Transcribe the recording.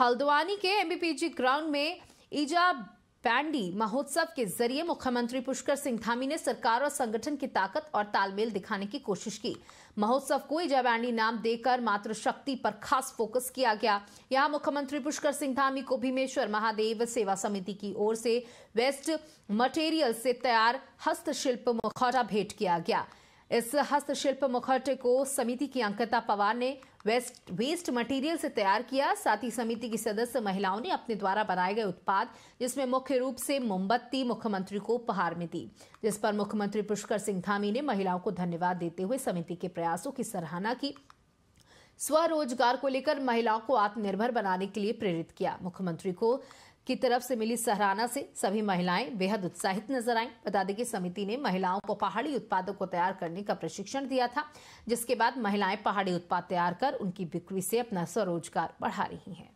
हल्द्वानी के MBPG ground में ईजा bandy महोत्सव के जरिए मुख्यमंत्री पुष्कर सिंह धामी ने सरकार और संगठन की ताकत और तालमेल दिखाने की कोशिश की महोत्सव को ईजा बैंडी नाम देकर मातृशक्ति पर खास फोकस किया गया यहां मुख्यमंत्री पुष्कर सिंह धामी को भीमेश्वर महादेव सेवा समिति की ओर से वेस्ट मटेरियल से तैयार हस्तशिल्प मुखौटा भेंट किया गया इस हस्तशिल्प मुखर्ट को समिति की अंकिता पवार ने वेस्ट वेस्ट मटेरियल से तैयार किया साथ ही समिति की सदस्य महिलाओं ने अपने द्वारा बनाए गए उत्पाद जिसमें मुख्य रूप से मोमबत्ती मुख्यमंत्री को उपहार में दी जिस पर मुख्यमंत्री पुष्कर सिंह धामी ने महिलाओं को धन्यवाद देते हुए समिति के प्रयासों की सराहना की स्वरोजगार को लेकर महिलाओं को आत्मनिर्भर बनाने के लिए प्रेरित किया मुख्यमंत्री को की तरफ से मिली सराहना से सभी महिलाएं बेहद उत्साहित नजर आईं बता दें कि समिति ने महिलाओं को पहाड़ी उत्पादों को तैयार करने का प्रशिक्षण दिया था जिसके बाद महिलाएं पहाड़ी उत्पाद तैयार कर उनकी बिक्री से अपना स्वरोजगार बढ़ा रही हैं